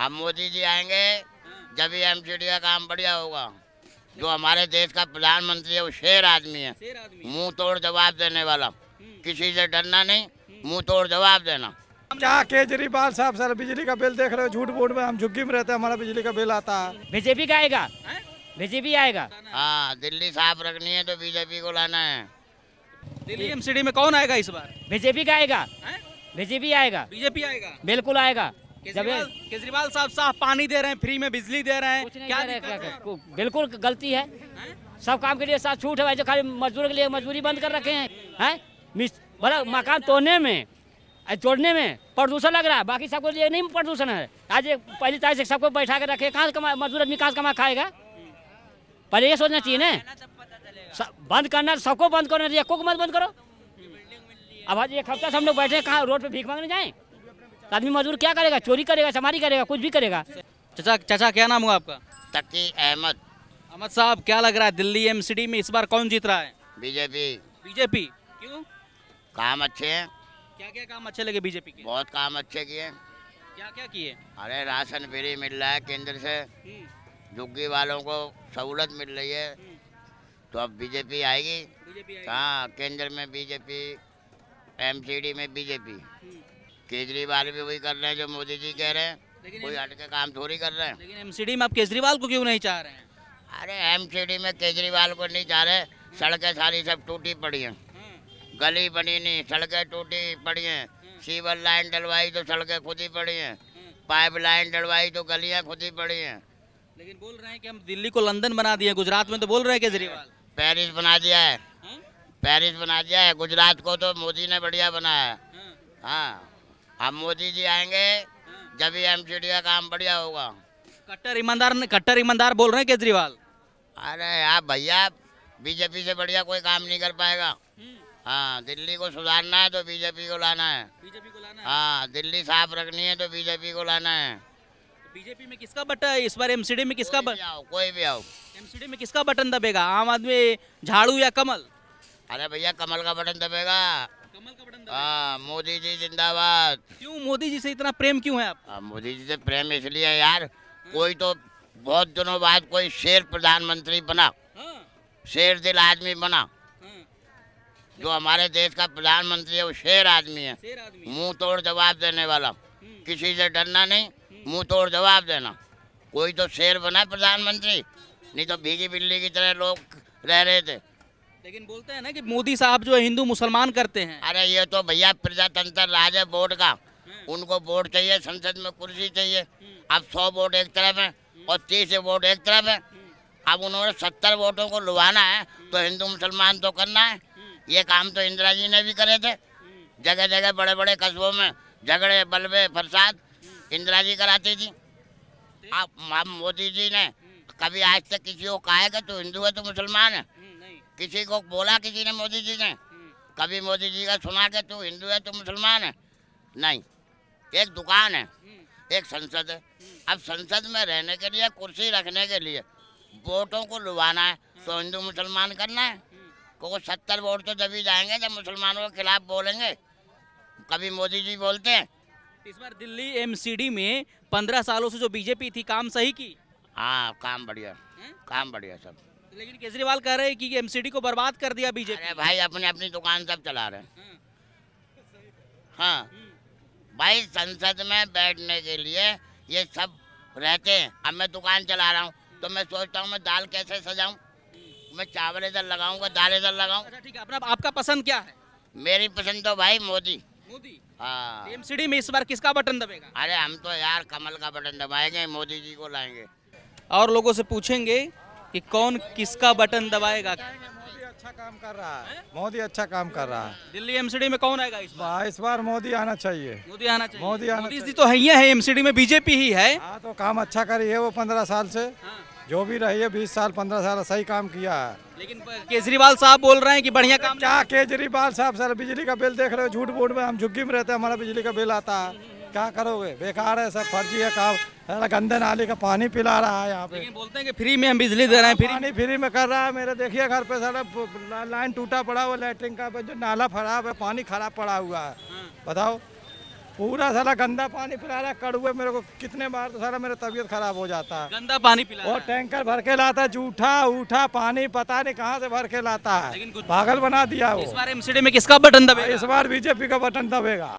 अब मोदी जी आएंगे जब ये एम का काम बढ़िया होगा जो हमारे देश का प्रधानमंत्री है वो शेर आदमी है मुंह तोड़ जवाब देने वाला हम्म। किसी से डरना नहीं हम्म। मुंह तोड़ जवाब देना क्या केजरीवाल साहब सर बिजली का बिल देख रहे हो झूठ बोट में हम झुग्गी में रहते हैं हमारा बिजली का बिल आता है बीजेपी का आएगा बीजेपी आएगा हाँ दिल्ली साफ रखनी है तो बीजेपी को लाना है दिल्ली एमसीडी में कौन आएगा इस बार बीजेपी का आएगा बीजेपी आएगा बीजेपी आएगा बिल्कुल आएगा केजरीवाल केजरीवाल साहब साफ पानी दे रहे हैं फ्री में बिजली दे रहे हैं क्या रहे, रहे, रहे, बिल्कुल गलती है सब काम के लिए साफ छूट है भाई जो खाली मजदूर के लिए मजबूरी बंद कर रखे हैं है भला मकान तोड़ने में जोड़ने में प्रदूषण लग रहा है बाकी सबको लिए नहीं प्रदूषण है आज पहली तारीख से सबको बैठा के रखे कहाँ कमा मजदूर आदमी कहाँ कमा खाएगा पहले ये सोचना चाहिए ना बंद करना सबको बंद करना चाहिए को मत बंद करो अब आज एक हफ्ता से हम लोग बैठे कहाँ रोड पे भीख मांगने जाएं आदमी मजदूर क्या करेगा चोरी करेगा चमारी करेगा कुछ भी करेगा चाचा चाचा क्या नाम हुआ आपका तकी अहमद अहमद साहब क्या लग रहा है दिल्ली एम में इस बार कौन जीत रहा है बीजेपी बीजेपी क्यों काम अच्छे हैं क्या क्या काम अच्छे लगे बीजेपी के बहुत काम अच्छे किए क्या क्या किए अरे राशन फ्री मिल रहा है केंद्र से हम्म। झुग्गी वालों को सहूलत मिल रही है हम्म। तो अब बीजेपी आएगी हाँ केंद्र में बीजेपी एमसीडी में बीजेपी हम्म। केजरीवाल भी वही कर रहे हैं जो मोदी जी कह रहे हैं कोई हट के काम थोड़ी कर रहे हैं लेकिन एमसीडी में आप केजरीवाल को क्यों नहीं चाह रहे हैं अरे एमसीडी में केजरीवाल को नहीं चाह रहे सड़कें सारी सब टूटी पड़ी हैं हम्म। गली बनी नहीं सड़कें टूटी पड़ी हैं हम्म। सीवर लाइन डलवाई तो सड़कें खुद ही पड़ी हैं हम्म। पाइप लाइन डलवाई तो गलियाँ खुद ही पड़ी हैं लेकिन बोल रहे हैं कि हम दिल्ली को लंदन बना दिए गुजरात में तो बोल रहे हैं केजरीवाल पेरिस बना दिया है पेरिस बना दिया है गुजरात को तो मोदी ने बढ़िया बनाया है हाँ हम मोदी जी आएंगे जब सी डी का काम बढ़िया होगा कट्टर ईमानदार कट्टर ईमानदार बोल रहे हैं केजरीवाल अरे आप भैया बीजेपी से बढ़िया कोई काम नहीं कर पाएगा हम्म। हाँ दिल्ली को सुधारना है तो बीजेपी को लाना है बीजेपी को लाना हाँ दिल्ली साफ रखनी है तो बीजेपी को लाना है बीजेपी में किसका बटन इस बार एमसीडी में किसका कोई भी आओ कोई भी आओ एमसीडी में किसका बटन दबेगा आम आदमी झाड़ू या कमल अरे भैया कमल का बटन दबेगा हाँ मोदी जी जिंदाबाद क्यों मोदी जी से इतना प्रेम क्यों है आप हाँ, मोदी जी से प्रेम इसलिए है यार कोई तो बहुत दिनों बाद कोई शेर प्रधानमंत्री बना हाँ। शेर दिल आदमी बना हाँ। जो हमारे देश का प्रधानमंत्री है वो शेर आदमी है मुंह तोड़ जवाब देने वाला हम्म। किसी से डरना नहीं मुंह तोड़ जवाब देना कोई तो शेर बना प्रधानमंत्री नहीं तो भीगी बिल्ली की तरह लोग रह रहे थे लेकिन बोलते हैं ना कि मोदी साहब जो हिंदू मुसलमान करते हैं अरे ये तो भैया प्रजातंत्र राज है बोर्ड का हाँ। उनको वोट चाहिए संसद में कुर्सी चाहिए हाँ। अब सौ वोट एक तरफ है हाँ। और तीस वोट एक तरफ है अब उन्होंने सत्तर वोटों को लुभाना है तो हिंदू मुसलमान तो करना है ये काम तो इंदिरा जी ने भी करे थे जगह जगह बड़े बड़े कस्बों में झगड़े बलबे फरसाद इंदिरा जी कराती थी अब मोदी जी ने कभी आज तक किसी को कहा है कि तू हिंदू है तो मुसलमान है किसी को बोला किसी ने मोदी जी ने कभी मोदी जी का सुना के तू हिंदू है तू मुसलमान है नहीं एक दुकान है एक संसद है अब संसद में रहने के लिए कुर्सी रखने के लिए वोटों को लुभाना है तो हिंदू मुसलमान करना है क्योंकि सत्तर वोट तो जब ही जाएंगे जब मुसलमानों के खिलाफ बोलेंगे कभी मोदी जी बोलते हैं इस बार दिल्ली एमसीडी में पंद्रह सालों से जो बीजेपी थी काम सही की हाँ काम बढ़िया काम बढ़िया सब लेकिन केजरीवाल कह रहे हैं कि एमसीडी को बर्बाद कर दिया बीजेपी अरे भाई अपने अपनी दुकान सब चला रहे हैं हम्म। हाँ भाई संसद में बैठने के लिए ये सब रहते हैं अब मैं दुकान चला रहा हूँ तो मैं सोचता हूँ मैं दाल कैसे सजाऊँ मैं चावल इधर लगाऊंगा दाल इधर लगाऊँ अच्छा अपना आपका पसंद क्या है मेरी पसंद तो भाई मोदी मोदी हाँ तो में इस बार किसका बटन दबेगा अरे हम तो यार कमल का बटन दबाएंगे मोदी जी को लाएंगे और लोगों से पूछेंगे कि कौन किसका बटन दबाएगा मोदी अच्छा काम कर रहा है मोदी अच्छा काम कर रहा है दिल्ली एमसीडी में कौन आएगा इस बार मोदी आना चाहिए मोदी आना चाहिए मोदी आना मोदी तो है ही है एमसीडी में बीजेपी ही है तो काम अच्छा है वो पंद्रह साल से हाँ। जो भी रही है बीस साल पंद्रह साल सही काम किया है लेकिन केजरीवाल साहब बोल रहे हैं कि बढ़िया काम क्या केजरीवाल साहब सर बिजली का बिल देख रहे हो झूठ मूठ में हम झुग्गी में रहते हैं हमारा बिजली का बिल आता है क्या करोगे बेकार है सब फर्जी है काम गंदे नाली का पानी पिला रहा है यहाँ पे लेकिन बोलते हैं कि फ्री में हम बिजली दे रहे हैं हाँ, पानी फ्री में कर रहा है मेरे देखिए घर पे सारा लाइन टूटा पड़ा हुआ लेटरिन का जो नाला खराब है पानी खराब पड़ा हुआ है हाँ। बताओ पूरा सारा गंदा पानी पिला रहा है कड़ुए मेरे को कितने बार तो सारा मेरा तबीयत खराब हो जाता है गंदा पानी पिला और टैंकर भर के लाता है जूठा उठा पानी पता नहीं कहाँ से भर के लाता है पागल बना दिया वो इस बार एमसीडी में किसका बटन दबेगा इस बार बीजेपी का बटन दबेगा